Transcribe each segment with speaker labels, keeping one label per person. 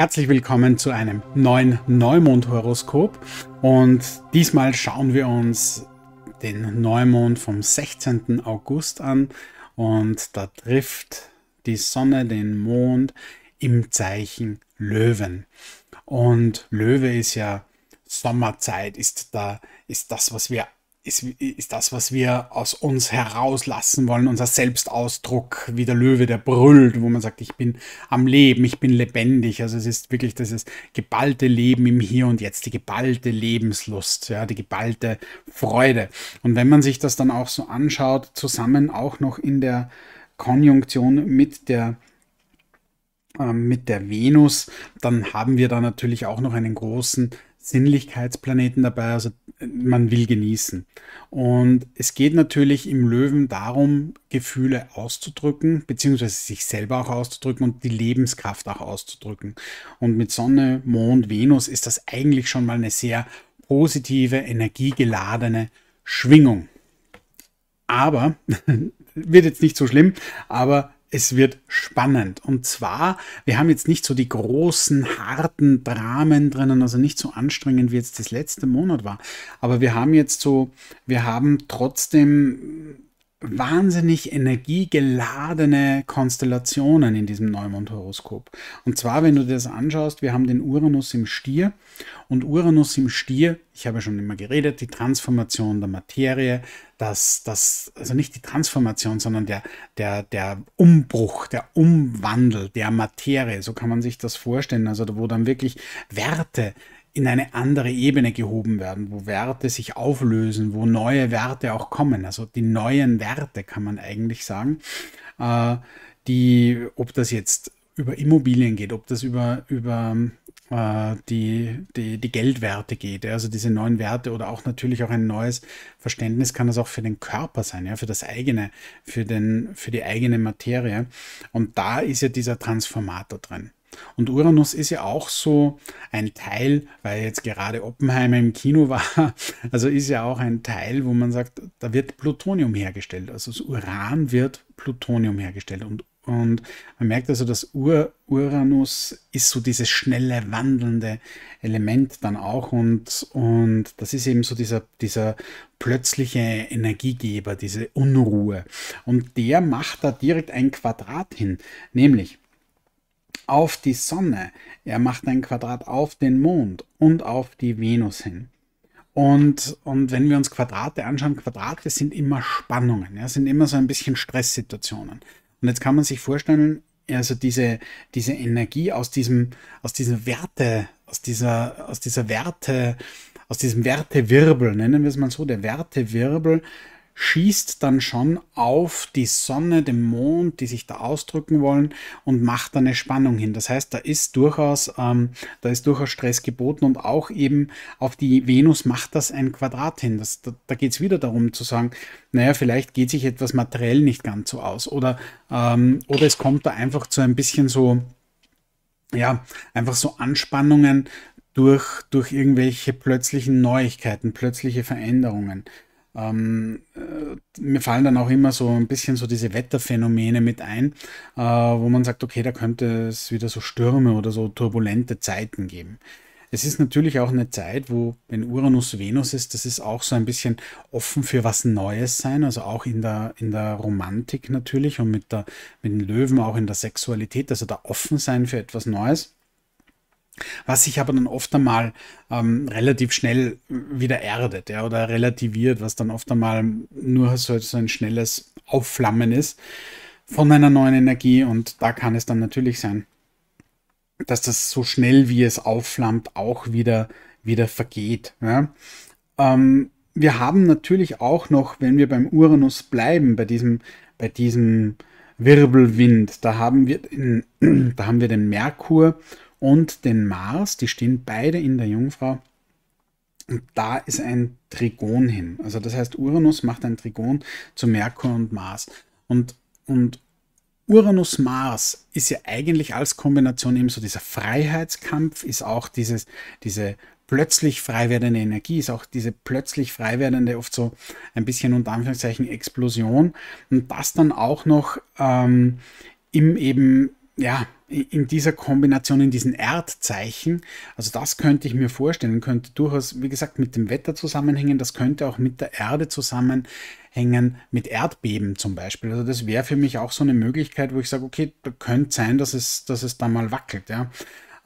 Speaker 1: Herzlich willkommen zu einem neuen Neumond-Horoskop und diesmal schauen wir uns den Neumond vom 16. August an und da trifft die Sonne den Mond im Zeichen Löwen. Und Löwe ist ja Sommerzeit, ist da ist das, was wir ist, ist das, was wir aus uns herauslassen wollen, unser Selbstausdruck, wie der Löwe, der brüllt, wo man sagt, ich bin am Leben, ich bin lebendig. Also es ist wirklich dieses geballte Leben im Hier und Jetzt, die geballte Lebenslust, ja, die geballte Freude. Und wenn man sich das dann auch so anschaut, zusammen auch noch in der Konjunktion mit der ähm, mit der Venus, dann haben wir da natürlich auch noch einen großen Sinnlichkeitsplaneten dabei, also äh, man will genießen. Und es geht natürlich im Löwen darum, Gefühle auszudrücken, beziehungsweise sich selber auch auszudrücken und die Lebenskraft auch auszudrücken. Und mit Sonne, Mond, Venus ist das eigentlich schon mal eine sehr positive, energiegeladene Schwingung. Aber, wird jetzt nicht so schlimm, aber es wird spannend. Und zwar, wir haben jetzt nicht so die großen, harten Dramen drinnen, also nicht so anstrengend, wie jetzt das letzte Monat war. Aber wir haben jetzt so, wir haben trotzdem wahnsinnig energiegeladene Konstellationen in diesem Neumond-Horoskop. Und zwar, wenn du dir das anschaust, wir haben den Uranus im Stier und Uranus im Stier, ich habe schon immer geredet, die Transformation der Materie, das, das, also nicht die Transformation, sondern der, der, der Umbruch, der Umwandel der Materie, so kann man sich das vorstellen, also wo dann wirklich Werte in eine andere Ebene gehoben werden, wo Werte sich auflösen, wo neue Werte auch kommen. Also die neuen Werte kann man eigentlich sagen, äh, die, ob das jetzt über Immobilien geht, ob das über, über äh, die, die, die Geldwerte geht, also diese neuen Werte oder auch natürlich auch ein neues Verständnis kann das auch für den Körper sein, ja, für das eigene, für, den, für die eigene Materie. Und da ist ja dieser Transformator drin. Und Uranus ist ja auch so ein Teil, weil jetzt gerade Oppenheimer im Kino war, also ist ja auch ein Teil, wo man sagt, da wird Plutonium hergestellt. Also das Uran wird Plutonium hergestellt. Und, und man merkt also, dass Ur Uranus ist so dieses schnelle, wandelnde Element dann auch. Und, und das ist eben so dieser, dieser plötzliche Energiegeber, diese Unruhe. Und der macht da direkt ein Quadrat hin, nämlich auf die Sonne, er macht ein Quadrat auf den Mond und auf die Venus hin. Und, und wenn wir uns Quadrate anschauen, Quadrate sind immer Spannungen, ja, sind immer so ein bisschen Stresssituationen. Und jetzt kann man sich vorstellen, also diese, diese Energie aus diesem, aus diesem Werte, aus dieser, aus dieser Werte, aus diesem Wertewirbel, nennen wir es mal so, der Wertewirbel schießt dann schon auf die Sonne, den Mond, die sich da ausdrücken wollen und macht da eine Spannung hin. Das heißt, da ist durchaus, ähm, da ist durchaus Stress geboten und auch eben auf die Venus macht das ein Quadrat hin. Das, da da geht es wieder darum zu sagen, naja, vielleicht geht sich etwas materiell nicht ganz so aus oder, ähm, oder es kommt da einfach zu ein bisschen so, ja, einfach so Anspannungen durch, durch irgendwelche plötzlichen Neuigkeiten, plötzliche Veränderungen. Ähm, äh, mir fallen dann auch immer so ein bisschen so diese Wetterphänomene mit ein, äh, wo man sagt, okay, da könnte es wieder so Stürme oder so turbulente Zeiten geben. Es ist natürlich auch eine Zeit, wo, wenn Uranus Venus ist, das ist auch so ein bisschen offen für was Neues sein, also auch in der, in der Romantik natürlich und mit, der, mit den Löwen auch in der Sexualität, also da offen sein für etwas Neues was sich aber dann oft einmal ähm, relativ schnell wieder erdet ja, oder relativiert, was dann oft einmal nur so, ein schnelles Aufflammen ist von einer neuen Energie und da kann es dann natürlich sein, dass das so schnell wie es aufflammt auch wieder, wieder vergeht. Ja. Ähm, wir haben natürlich auch noch, wenn wir beim Uranus bleiben, bei diesem, bei diesem Wirbelwind, da haben wir, den, da haben wir den Merkur und den Mars, die stehen beide in der Jungfrau. Und da ist ein Trigon hin. Also das heißt, Uranus macht ein Trigon zu Merkur und Mars. Und, und Uranus-Mars ist ja eigentlich als Kombination eben so dieser Freiheitskampf, ist auch dieses, diese plötzlich frei werdende Energie, ist auch diese plötzlich frei werdende, oft so ein bisschen unter Anführungszeichen Explosion. Und das dann auch noch ähm, im eben ja, in dieser Kombination, in diesen Erdzeichen, also das könnte ich mir vorstellen, könnte durchaus, wie gesagt, mit dem Wetter zusammenhängen, das könnte auch mit der Erde zusammenhängen, mit Erdbeben zum Beispiel. Also das wäre für mich auch so eine Möglichkeit, wo ich sage, okay, da könnte sein, dass es, dass es da mal wackelt, ja.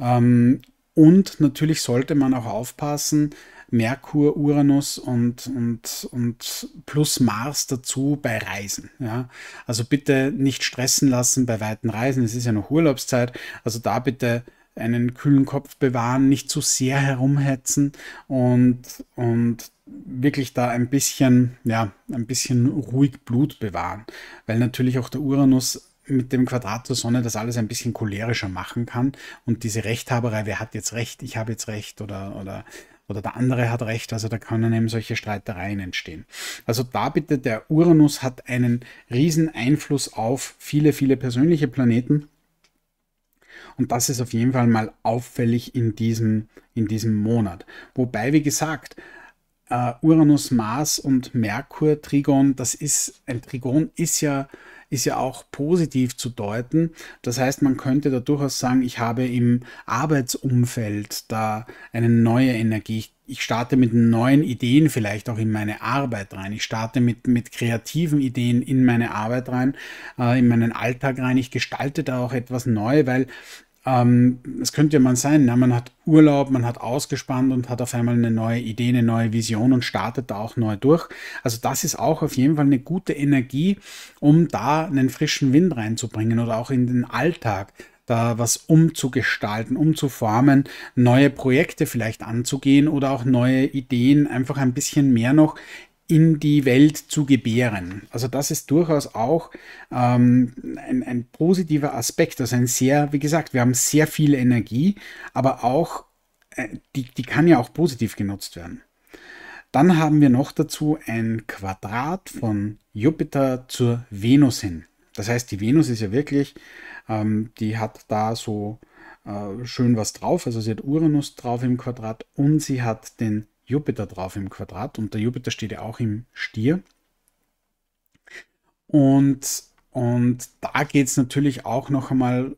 Speaker 1: Ähm, und natürlich sollte man auch aufpassen, Merkur, Uranus und, und, und plus Mars dazu bei Reisen. Ja? Also bitte nicht stressen lassen bei weiten Reisen. Es ist ja noch Urlaubszeit. Also da bitte einen kühlen Kopf bewahren, nicht zu sehr herumhetzen und, und wirklich da ein bisschen, ja, ein bisschen ruhig Blut bewahren. Weil natürlich auch der Uranus mit dem Quadrat zur Sonne das alles ein bisschen cholerischer machen kann und diese Rechthaberei, wer hat jetzt Recht, ich habe jetzt Recht oder, oder oder der andere hat recht. Also da können eben solche Streitereien entstehen. Also da bitte, der Uranus hat einen riesen Einfluss auf viele, viele persönliche Planeten. Und das ist auf jeden Fall mal auffällig in diesem, in diesem Monat. Wobei, wie gesagt, äh, Uranus, Mars und Merkur, Trigon, das ist, ein Trigon ist ja ist ja auch positiv zu deuten. Das heißt, man könnte da durchaus sagen, ich habe im Arbeitsumfeld da eine neue Energie. Ich, starte mit neuen Ideen vielleicht auch in meine Arbeit rein. Ich starte mit, mit kreativen Ideen in meine Arbeit rein, äh, in meinen Alltag rein. Ich gestalte da auch etwas neu, weil ähm, es könnte ja mal sein, na, ne, man hat Urlaub, man hat ausgespannt und hat auf einmal eine neue Idee, eine neue Vision und startet da auch neu durch. Also das ist auch auf jeden Fall eine gute Energie, um da einen frischen Wind reinzubringen oder auch in den Alltag da was umzugestalten, umzuformen, neue Projekte vielleicht anzugehen oder auch neue Ideen einfach ein bisschen mehr noch in die Welt zu gebären. Also das ist durchaus auch ähm, ein, ein positiver Aspekt. Also ein sehr, wie gesagt, wir haben sehr viel Energie, aber auch, äh, die, die kann ja auch positiv genutzt werden. Dann haben wir noch dazu ein Quadrat von Jupiter zur Venus hin. Das heißt, die Venus ist ja wirklich, ähm, die hat da so äh, schön was drauf. Also sie hat Uranus drauf im Quadrat und sie hat den Jupiter drauf im Quadrat und der Jupiter steht ja auch im Stier. Und, und da geht es natürlich auch noch einmal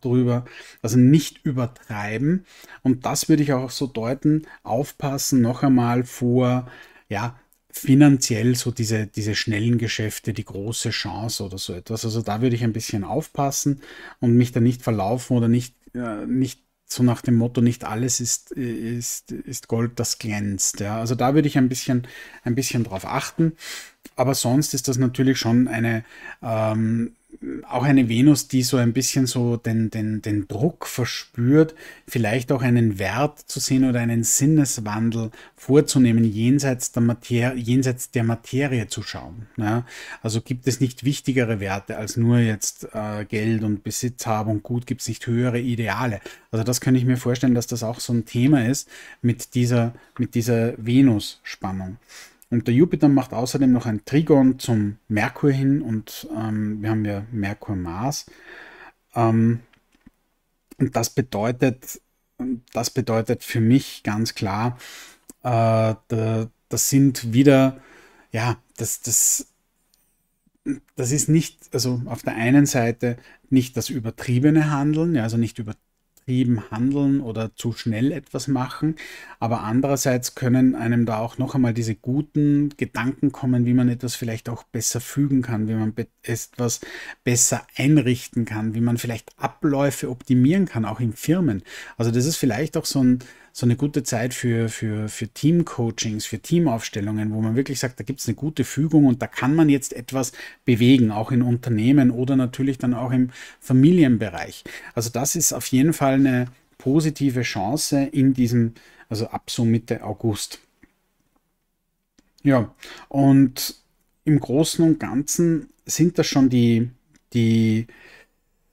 Speaker 1: drüber, also nicht übertreiben. Und das würde ich auch so deuten, aufpassen noch einmal vor, ja, finanziell so diese, diese schnellen Geschäfte, die große Chance oder so etwas. Also da würde ich ein bisschen aufpassen und mich da nicht verlaufen oder nicht, äh, nicht so nach dem Motto, nicht alles ist, ist, ist Gold, das glänzt. Ja. Also da würde ich ein bisschen, ein bisschen drauf achten. Aber sonst ist das natürlich schon eine, ähm, auch eine Venus, die so ein bisschen so den, den, den Druck verspürt, vielleicht auch einen Wert zu sehen oder einen Sinneswandel vorzunehmen, jenseits der Materie, jenseits der Materie zu schauen. Ja? Also gibt es nicht wichtigere Werte als nur jetzt äh, Geld und Besitz haben und gut, gibt es nicht höhere Ideale. Also das kann ich mir vorstellen, dass das auch so ein Thema ist mit dieser, mit dieser Venus-Spannung. Und der Jupiter macht außerdem noch ein Trigon zum Merkur hin und ähm, wir haben ja Merkur-Mars. Ähm, und das bedeutet, das bedeutet für mich ganz klar, äh, da, das sind wieder, ja, das, das, das ist nicht, also auf der einen Seite nicht das übertriebene Handeln, ja, also nicht über, getrieben handeln oder zu schnell etwas machen. Aber andererseits können einem da auch noch einmal diese guten Gedanken kommen, wie man etwas vielleicht auch besser fügen kann, wie man etwas besser einrichten kann, wie man vielleicht Abläufe optimieren kann, auch in Firmen. Also das ist vielleicht auch so ein so eine gute Zeit für, für, für Teamcoachings, für Teamaufstellungen, wo man wirklich sagt, da gibt es eine gute Fügung und da kann man jetzt etwas bewegen, auch in Unternehmen oder natürlich dann auch im Familienbereich. Also das ist auf jeden Fall eine positive Chance in diesem, also ab so Mitte August. Ja, und im Großen und Ganzen sind das schon die, die,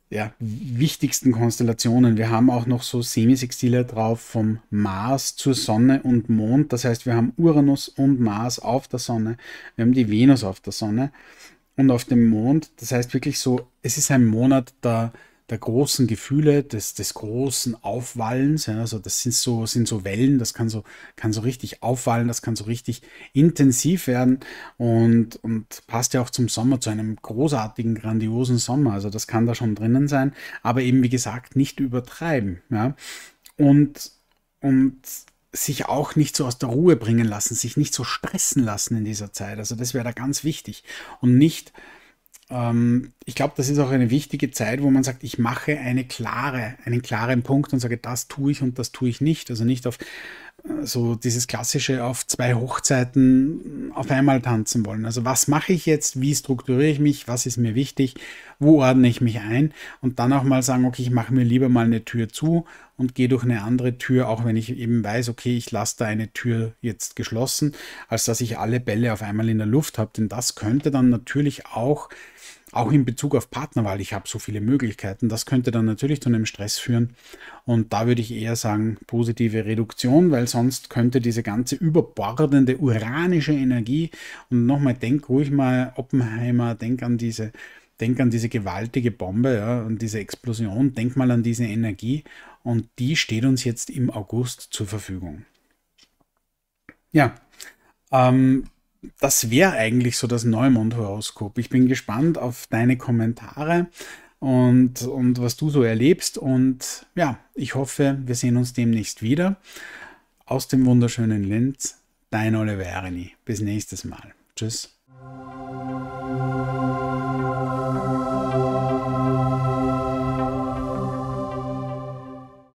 Speaker 1: ja, wichtigsten Konstellationen. Wir haben auch noch so Semisextile drauf vom Mars zur Sonne und Mond. Das heißt, wir haben Uranus und Mars auf der Sonne. Wir haben die Venus auf der Sonne und auf dem Mond. Das heißt wirklich so, es ist ein Monat, da der großen Gefühle, des, des großen Aufwallens. Ja, also das sind so, sind so Wellen, das kann so, kann so richtig aufwallen, das kann so richtig intensiv werden und, und passt ja auch zum Sommer, zu einem großartigen, grandiosen Sommer. Also das kann da schon drinnen sein, aber eben wie gesagt nicht übertreiben. Ja. Und, und sich auch nicht so aus der Ruhe bringen lassen, sich nicht so stressen lassen in dieser Zeit. Also das wäre da ganz wichtig. Und nicht ähm, ich glaube, das ist auch eine wichtige Zeit, wo man sagt, ich mache eine klare, einen klaren Punkt und sage, das tue ich und das tue ich nicht. Also nicht auf so dieses klassische auf zwei Hochzeiten auf einmal tanzen wollen. Also was mache ich jetzt, wie strukturiere ich mich, was ist mir wichtig, wo ordne ich mich ein und dann auch mal sagen, okay, ich mache mir lieber mal eine Tür zu und gehe durch eine andere Tür, auch wenn ich eben weiß, okay, ich lasse da eine Tür jetzt geschlossen, als dass ich alle Bälle auf einmal in der Luft habe, denn das könnte dann natürlich auch auch in Bezug auf Partnerwahl, ich habe so viele Möglichkeiten. Das könnte dann natürlich zu einem Stress führen. Und da würde ich eher sagen, positive Reduktion, weil sonst könnte diese ganze überbordende uranische Energie, und nochmal, denk ruhig mal, Oppenheimer, denk an diese, denk an diese gewaltige Bombe ja, und diese Explosion, denk mal an diese Energie. Und die steht uns jetzt im August zur Verfügung. Ja, ähm, das wäre eigentlich so das Neumond-Horoskop. Ich bin gespannt auf deine Kommentare und, und was du so erlebst. Und ja, ich hoffe, wir sehen uns demnächst wieder. Aus dem wunderschönen Linz, dein Oliverini. Bis nächstes Mal. Tschüss.